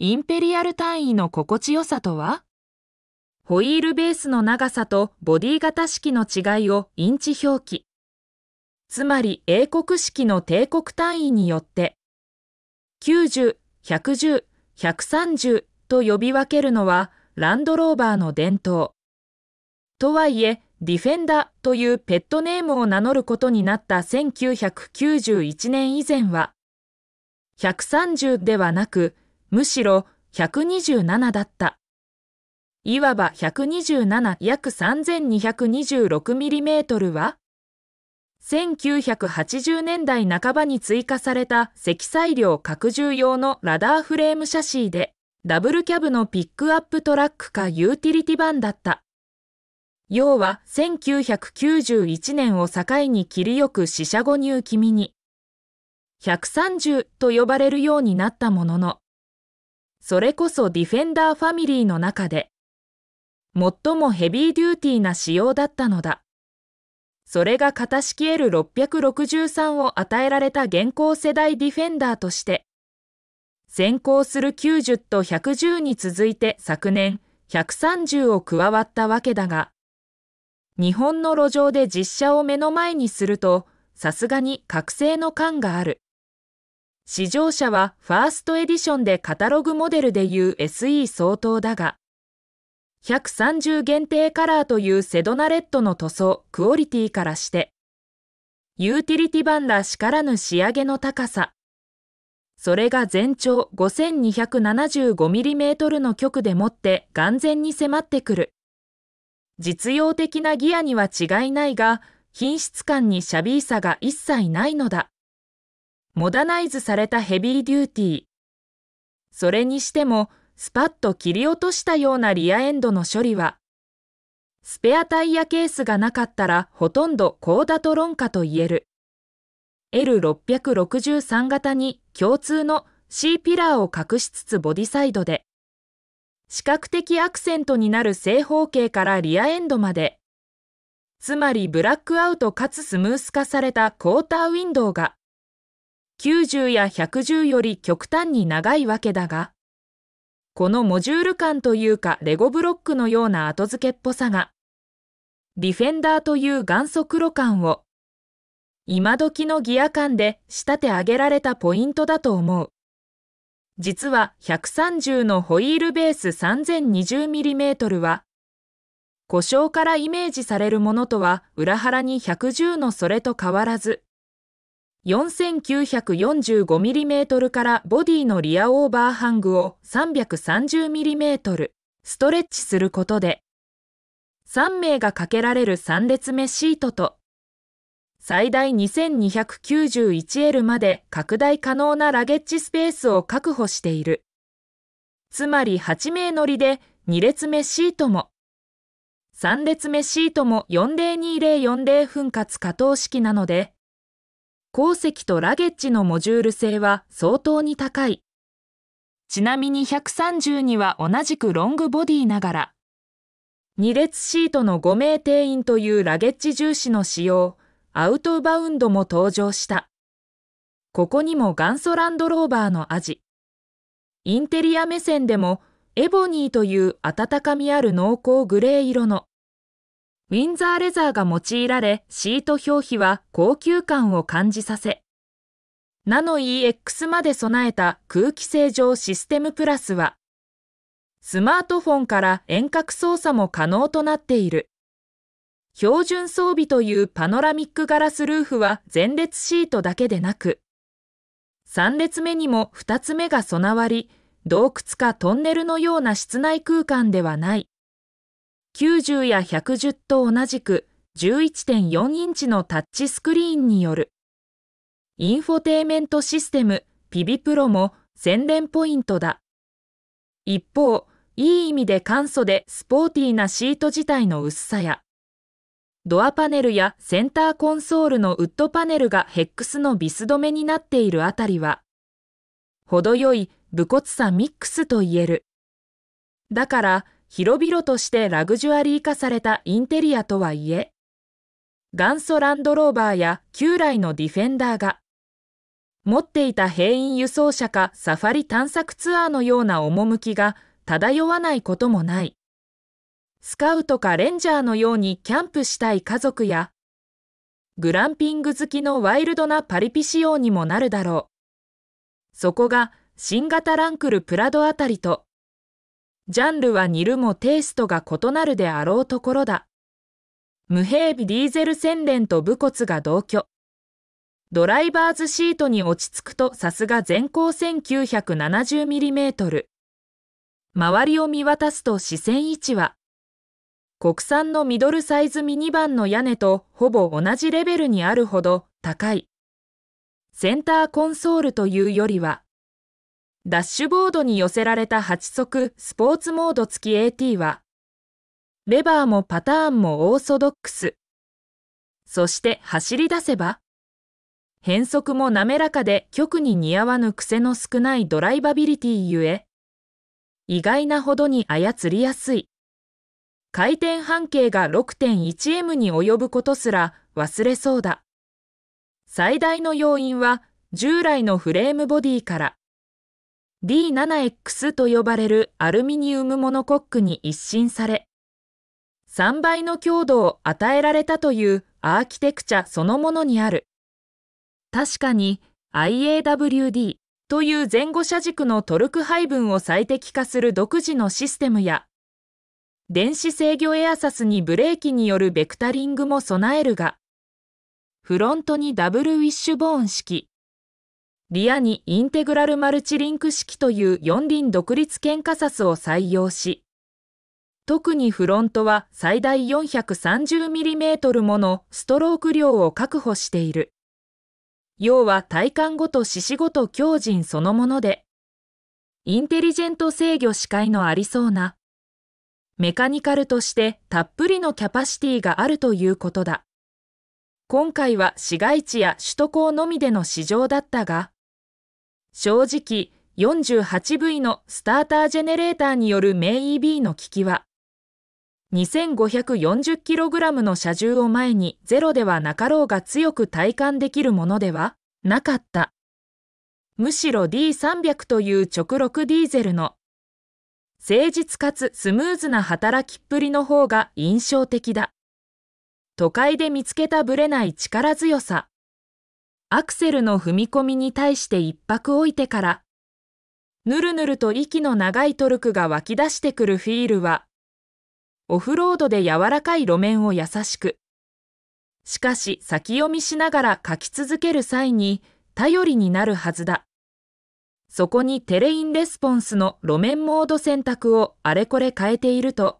インペリアル単位の心地よさとはホイールベースの長さとボディ型式の違いをインチ表記。つまり英国式の帝国単位によって、90、110、130と呼び分けるのはランドローバーの伝統。とはいえ、ディフェンダというペットネームを名乗ることになった1991年以前は、130ではなくむしろ127だった。いわば127約 3226mm は1980年代半ばに追加された積載量拡充用のラダーフレームシャシーでダブルキャブのピックアップトラックかユーティリティ版だった。要は1991年を境に切りよく死者誤入気味に130と呼ばれるようになったもののそれこそディフェンダーファミリーの中で、最もヘビーデューティーな仕様だったのだ。それが型式 L663 を与えられた現行世代ディフェンダーとして、先行する90と110に続いて昨年130を加わったわけだが、日本の路上で実写を目の前にすると、さすがに覚醒の感がある。試乗車はファーストエディションでカタログモデルでいう SE 相当だが、130限定カラーというセドナレッドの塗装、クオリティからして、ユーティリティ版らしからぬ仕上げの高さ。それが全長 5275mm の極でもって眼前に迫ってくる。実用的なギアには違いないが、品質感にシャビーさが一切ないのだ。モダナイズされたヘビーデューティー。それにしても、スパッと切り落としたようなリアエンドの処理は、スペアタイヤケースがなかったらほとんど高田と論下と言える。L663 型に共通の C ピラーを隠しつつボディサイドで、視覚的アクセントになる正方形からリアエンドまで、つまりブラックアウトかつスムース化されたクォーターウィンドウが、90や110より極端に長いわけだが、このモジュール感というかレゴブロックのような後付けっぽさが、ディフェンダーという元祖黒感を、今時のギア感で仕立て上げられたポイントだと思う。実は130のホイールベース 3020mm は、故障からイメージされるものとは裏腹に110のそれと変わらず、4945mm からボディのリアオーバーハングを 330mm ストレッチすることで3名がかけられる3列目シートと最大 2291L まで拡大可能なラゲッジスペースを確保している。つまり8名乗りで2列目シートも3列目シートも402040分割可動式なので鉱石とラゲッジのモジュール性は相当に高い。ちなみに130には同じくロングボディながら、2列シートの5名定員というラゲッジ重視の仕様、アウトバウンドも登場した。ここにも元祖ランドローバーの味。インテリア目線でもエボニーという温かみある濃厚グレー色のウィンザーレザーが用いられ、シート表皮は高級感を感じさせ、ナノ EX まで備えた空気清浄システムプラスは、スマートフォンから遠隔操作も可能となっている。標準装備というパノラミックガラスルーフは前列シートだけでなく、3列目にも2つ目が備わり、洞窟かトンネルのような室内空間ではない。90や110と同じく11.4インチのタッチスクリーンによる。インフォテイメントシステムピビプロも宣伝ポイントだ。一方、いい意味で簡素でスポーティーなシート自体の薄さや、ドアパネルやセンターコンソールのウッドパネルがヘックスのビス止めになっているあたりは、程よい武骨さミックスと言える。だから、広々としてラグジュアリー化されたインテリアとはいえ、元祖ランドローバーや旧来のディフェンダーが、持っていた兵員輸送車かサファリ探索ツアーのような趣が漂わないこともない。スカウトかレンジャーのようにキャンプしたい家族や、グランピング好きのワイルドなパリピ仕様にもなるだろう。そこが新型ランクルプラドあたりとジャンルは煮るもテイストが異なるであろうところだ。無兵備ディーゼル洗練と武骨が同居。ドライバーズシートに落ち着くとさすが全高 1970mm。周りを見渡すと視線位置は、国産のミドルサイズミニバンの屋根とほぼ同じレベルにあるほど高い。センターコンソールというよりは、ダッシュボードに寄せられた8速スポーツモード付き AT は、レバーもパターンもオーソドックス。そして走り出せば、変速も滑らかで極に似合わぬ癖の少ないドライバビリティゆえ、意外なほどに操りやすい。回転半径が 6.1m に及ぶことすら忘れそうだ。最大の要因は従来のフレームボディから D7X と呼ばれるアルミニウムモノコックに一新され、3倍の強度を与えられたというアーキテクチャそのものにある。確かに IAWD という前後車軸のトルク配分を最適化する独自のシステムや、電子制御エアサスにブレーキによるベクタリングも備えるが、フロントにダブルウィッシュボーン式、リアにインテグラルマルチリンク式という四輪独立剣カサスを採用し、特にフロントは最大 430mm ものストローク量を確保している。要は体幹ごと獅子ごと強靭そのもので、インテリジェント制御視界のありそうな、メカニカルとしてたっぷりのキャパシティがあるということだ。今回は市街地や首都高のみでの市場だったが、正直 48V のスタータージェネレーターによる名 EB の機器は 2540kg の車重を前にゼロではなかろうが強く体感できるものではなかった。むしろ D300 という直6ディーゼルの誠実かつスムーズな働きっぷりの方が印象的だ。都会で見つけたぶれない力強さ。アクセルの踏み込みに対して一泊置いてから、ぬるぬると息の長いトルクが湧き出してくるフィールは、オフロードで柔らかい路面を優しく、しかし先読みしながら書き続ける際に頼りになるはずだ。そこにテレインレスポンスの路面モード選択をあれこれ変えていると、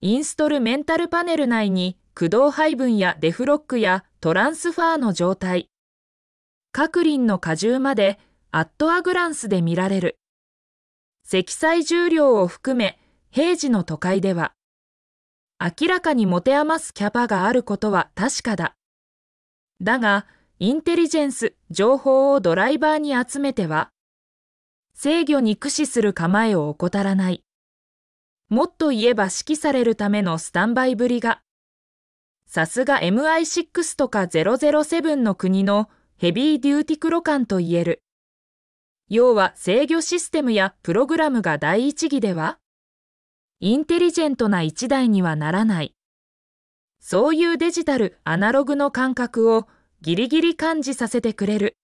インストルメンタルパネル内に駆動配分やデフロックやトランスファーの状態、各輪の荷重までアットアグランスで見られる。積載重量を含め平時の都会では、明らかに持て余すキャパがあることは確かだ。だが、インテリジェンス、情報をドライバーに集めては、制御に駆使する構えを怠らない。もっと言えば指揮されるためのスタンバイぶりが、さすが MI6 とか007の国のヘビーデューティクロ感と言える。要は制御システムやプログラムが第一義では、インテリジェントな一台にはならない。そういうデジタル、アナログの感覚をギリギリ感じさせてくれる。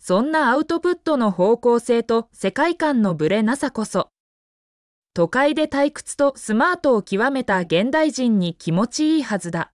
そんなアウトプットの方向性と世界観のブレなさこそ、都会で退屈とスマートを極めた現代人に気持ちいいはずだ。